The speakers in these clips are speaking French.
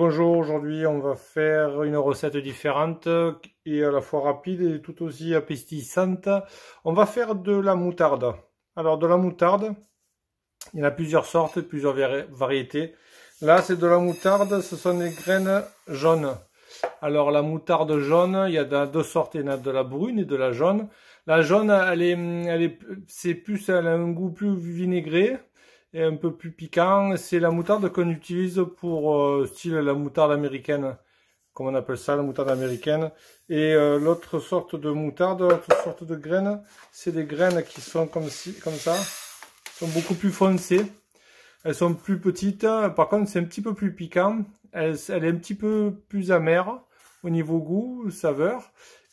bonjour, aujourd'hui on va faire une recette différente et à la fois rapide et tout aussi appétissante. On va faire de la moutarde. Alors de la moutarde, il y en a plusieurs sortes, plusieurs variétés. Là c'est de la moutarde, ce sont des graines jaunes. Alors la moutarde jaune, il y a deux sortes, il y en a de la brune et de la jaune. La jaune, elle c'est plus, elle a un goût plus vinaigré, et un peu plus piquant. C'est la moutarde qu'on utilise pour euh, style la moutarde américaine, comme on appelle ça, la moutarde américaine. Et euh, l'autre sorte de moutarde, l'autre sorte de graines, c'est des graines qui sont comme, ci, comme ça, sont beaucoup plus foncées. Elles sont plus petites, par contre c'est un petit peu plus piquant, elle, elle, est un petit peu plus amère au niveau goût, saveur,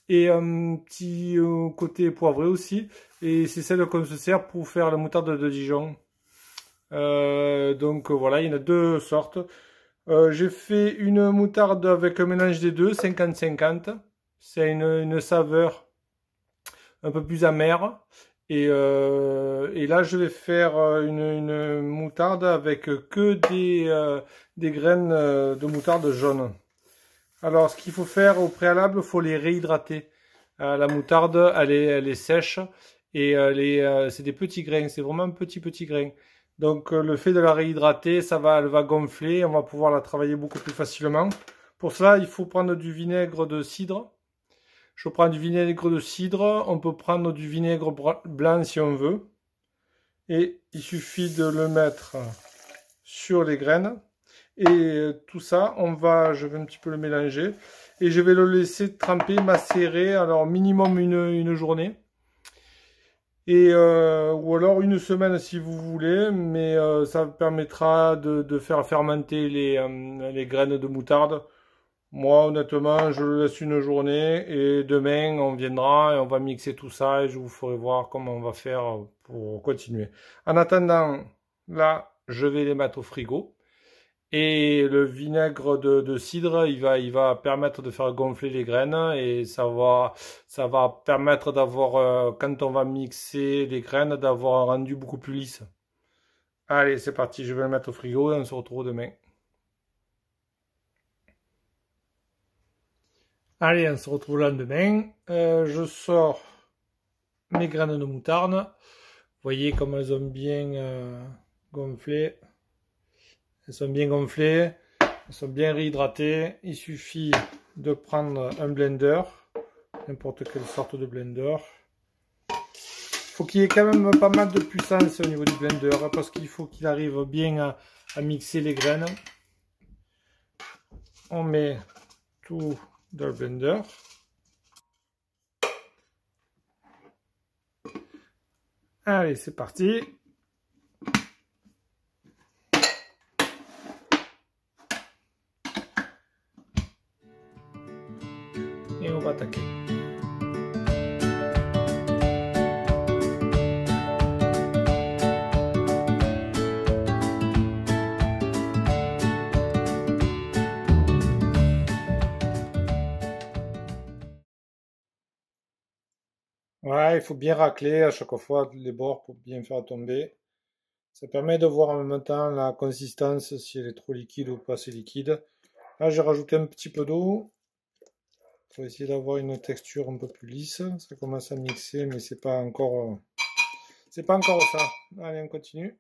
et un petit euh, côté poivré aussi, et c'est celle qu'on se sert pour faire la moutarde de Dijon. Euh, donc voilà, il y en a deux sortes. Euh, j'ai fait une moutarde avec un mélange des deux, 50-50. C'est une, saveur un peu plus amère. Et, euh, là, je vais faire une, moutarde avec que des, des, graines de moutarde jaune. Alors, ce qu'il faut faire au préalable, il faut les réhydrater. la moutarde, elle est, sèche et c'est des petits grains, c'est vraiment un petit petit grain. Donc euh, le fait de la réhydrater, ça va, elle va gonfler, on va pouvoir la travailler beaucoup plus facilement. Pour cela, il faut prendre du vinaigre de cidre. Je prends du vinaigre de cidre, on peut prendre du vinaigre blanc si on veut. Et il suffit de le mettre sur les graines. Et euh, tout ça, on va, je vais un petit peu le mélanger. Et je vais le laisser tremper, macérer, alors minimum une, une journée. Et euh, ou alors une semaine si vous voulez, mais euh, ça permettra de, faire fermenter les, euh, les graines de moutarde. Moi honnêtement, je le laisse une journée et demain on viendra et on va mixer tout ça et je vous ferai voir comment on va faire pour continuer. En attendant, là, je vais les mettre au frigo et le vinaigre de, cidre, il va, il va permettre de faire gonfler les graines et ça va, ça va permettre d'avoir, euh, quand on va mixer les graines, d'avoir un rendu beaucoup plus lisse. Allez, c'est parti, je vais le mettre au frigo et on se retrouve demain. Allez, on se retrouve le lendemain. Euh, je sors mes graines de moutarde. Vous voyez comme elles ont bien euh, gonflé. Elles sont bien gonflées, elles sont bien réhydratées. Il suffit de prendre un blender, n'importe quelle sorte de blender. Il Faut qu'il y ait quand même pas mal de puissance au niveau du blender parce qu'il faut qu'il arrive bien à mixer les graines. On met tout dans le blender. Allez, c'est parti. Ouais, il faut bien racler à chaque fois les bords pour bien faire tomber. Ça permet de voir en même temps la consistance, si elle est trop liquide ou pas assez liquide. Là, j'ai rajouté un petit peu d'eau faut essayer d'avoir une texture un peu plus lisse. Ça commence à mixer, mais c'est pas encore, euh, c'est pas encore ça. Allez, on continue.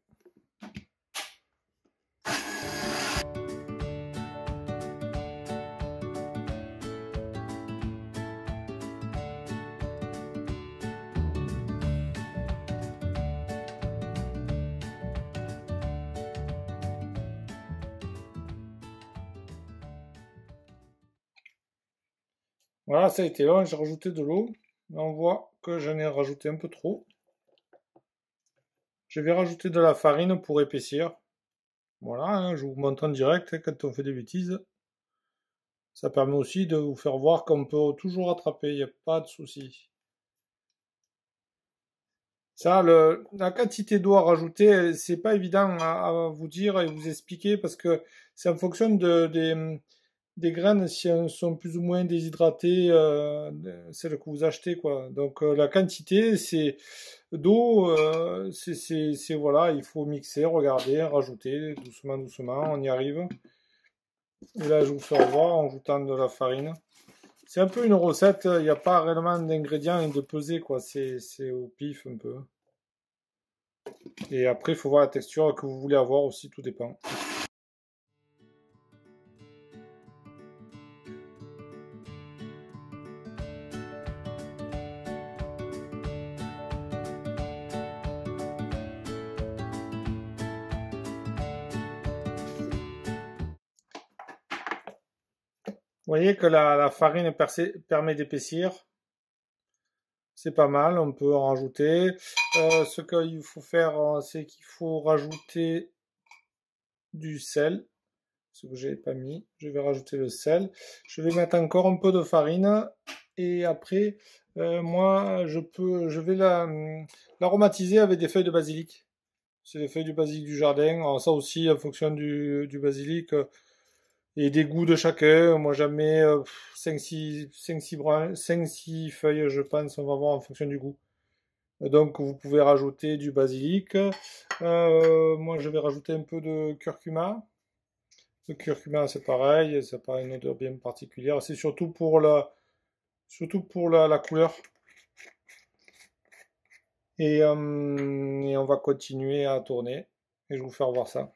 Voilà, ça a été long, j'ai rajouté de l'eau. On voit que j'en ai rajouté un peu trop. Je vais rajouter de la farine pour épaissir. Voilà, hein, je vous montre en direct hein, quand on fait des bêtises. Ça permet aussi de vous faire voir qu'on peut toujours attraper, il n'y a pas de souci. Ça, la quantité d'eau à rajouter, c'est pas évident à, vous dire et vous expliquer parce que c'est en fonction de, des des graines, si elles sont plus ou moins déshydratées, euh, c'est le que vous achetez, quoi. Donc euh, la quantité, c'est d'eau, euh, c'est voilà, il faut mixer, regarder, rajouter doucement, doucement, on y arrive. Et là, je vous fais revoir en ajoutant de la farine. C'est un peu une recette, il n'y a pas réellement d'ingrédients et de pesée, quoi. C'est au pif un peu. Et après, il faut voir la texture que vous voulez avoir aussi, tout dépend. voyez que la, farine permet d'épaissir. C'est pas mal, on peut en rajouter. Euh, ce qu'il faut faire, euh, c'est qu'il faut rajouter du sel. Ce que j'ai pas mis, je vais rajouter le sel. Je vais mettre encore un peu de farine et après, euh, moi, je peux, je vais hum, l'aromatiser avec des feuilles de basilic. C'est les feuilles du basilic du jardin. ça aussi, en fonction du basilic, et des goûts de chacun. Moi, jamais euh, 5-6 5 feuilles, je pense, on va voir en fonction du goût. Donc, vous pouvez rajouter du basilic. Euh, moi, je vais rajouter un peu de curcuma. Le curcuma, c'est pareil, ça pas une odeur bien particulière. C'est surtout pour la, surtout pour la, couleur. Et, euh, et on va continuer à tourner. Et je vais vous faire voir ça.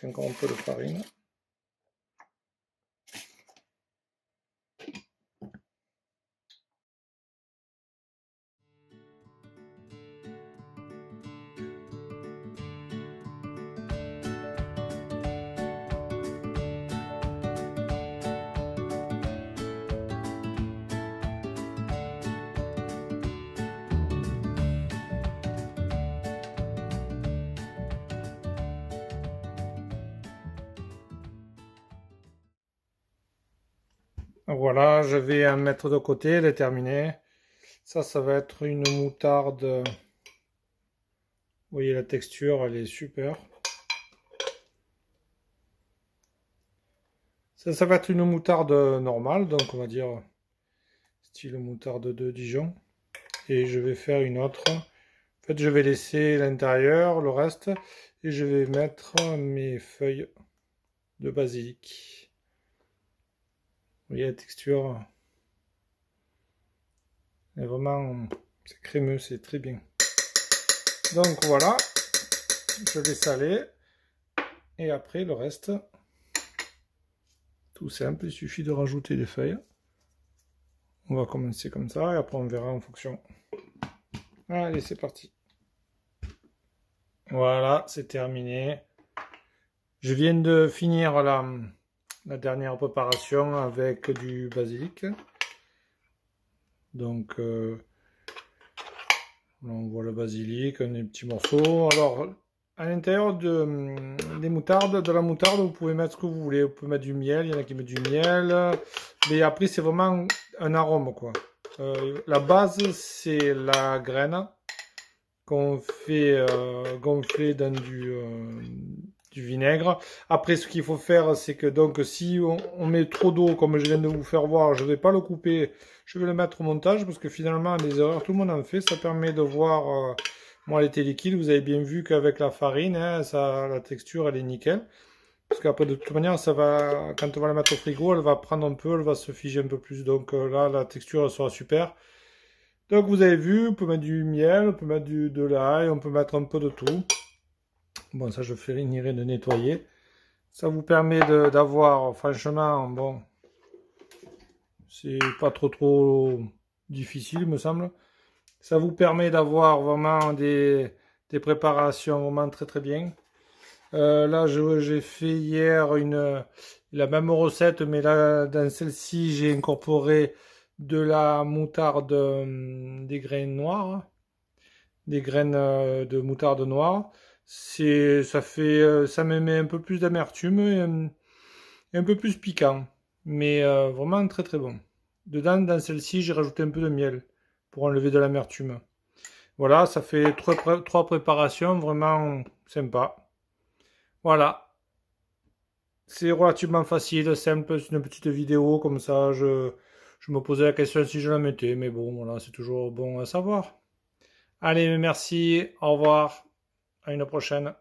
J'ai encore un peu de farine. Voilà, je vais en mettre de côté, elle est Ça, ça va être une moutarde. Vous voyez la texture, elle est super. Ça, ça va être une moutarde normale, donc on va dire style moutarde de Dijon. Et je vais faire une autre. En fait, je vais laisser l'intérieur, le reste, et je vais mettre mes feuilles de basilic. Vous voyez la texture. est vraiment, c'est crémeux, c'est très bien. Donc voilà, je vais saler. Et après, le reste, tout simple, il suffit de rajouter des feuilles. On va commencer comme ça et après on verra en fonction. Allez, c'est parti. Voilà, c'est terminé. Je viens de finir la, la dernière préparation avec du basilic. Donc, euh, on voit le basilic, des petits morceaux. Alors, à l'intérieur de, hum, des moutardes, de la moutarde, vous pouvez mettre ce que vous voulez. Vous pouvez mettre du miel, il y en a qui mettent du miel. Mais après, c'est vraiment un arôme, quoi. Euh, la base, c'est la graine qu'on fait euh, gonfler dans du, du vinaigre. Après, ce qu'il faut faire, c'est que donc si on, met trop d'eau, comme je viens de vous faire voir, je ne vais pas le couper, je vais le mettre au montage, parce que finalement, les erreurs, tout le monde en fait, ça permet de voir, euh, moi, elle était liquide, vous avez bien vu qu'avec la farine, hein, ça, la texture, elle est nickel. Parce qu'après, de toute manière, ça va, quand on va la mettre au frigo, elle va prendre un peu, elle va se figer un peu plus, donc euh, là, la texture, elle sera super. Donc, vous avez vu, on peut mettre du miel, on peut mettre du, de l'ail, on peut mettre un peu de tout. Bon, ça, je une finirai de nettoyer. Ça vous permet d'avoir, franchement, bon, c'est pas trop trop difficile, me semble. Ça vous permet d'avoir vraiment des, des, préparations vraiment très très bien. Euh, là, j'ai fait hier une, la même recette, mais là, dans celle-ci, j'ai incorporé de la moutarde, hum, des graines noires, des graines euh, de moutarde noire c'est ça fait euh, ça me met un peu plus d'amertume et euh, un, peu plus piquant mais euh, vraiment très très bon dedans dans celle-ci j'ai rajouté un peu de miel pour enlever de l'amertume voilà ça fait trois, trois préparations vraiment sympa voilà c'est relativement facile simple c'est une petite vidéo comme ça je je me posais la question si je la mettais mais bon voilà c'est toujours bon à savoir allez merci au revoir à une prochaine.